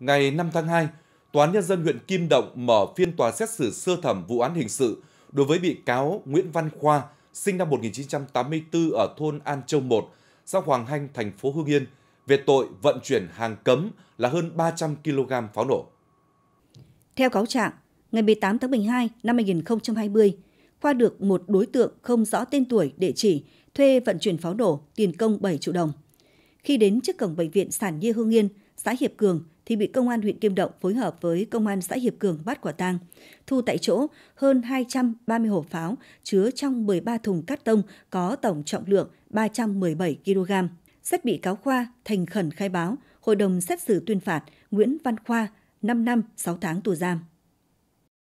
ngày 5 tháng 2, Tòa án Nhân dân huyện Kim Động mở phiên tòa xét xử sơ thẩm vụ án hình sự đối với bị cáo Nguyễn Văn Khoa, sinh năm 1984 ở thôn An Châu 1, xã Hoàng Hanh, thành phố Hưng Yên, về tội vận chuyển hàng cấm là hơn 300 kg pháo nổ. Theo cáo trạng, ngày 18 tháng 12 năm 2020, Khoa được một đối tượng không rõ tên tuổi, địa chỉ thuê vận chuyển pháo nổ tiền công 7 triệu đồng. Khi đến trước cổng bệnh viện Sản Nhi Hương Yên, xã Hiệp Cường, thì bị công an huyện Kim Động phối hợp với công an xã Hiệp Cường bắt quả tang. Thu tại chỗ hơn 230 hộp pháo chứa trong 13 thùng cắt tông có tổng trọng lượng 317 kg. Xét bị cáo Khoa thành khẩn khai báo, hội đồng xét xử tuyên phạt Nguyễn Văn Khoa 5 năm 6 tháng tù giam.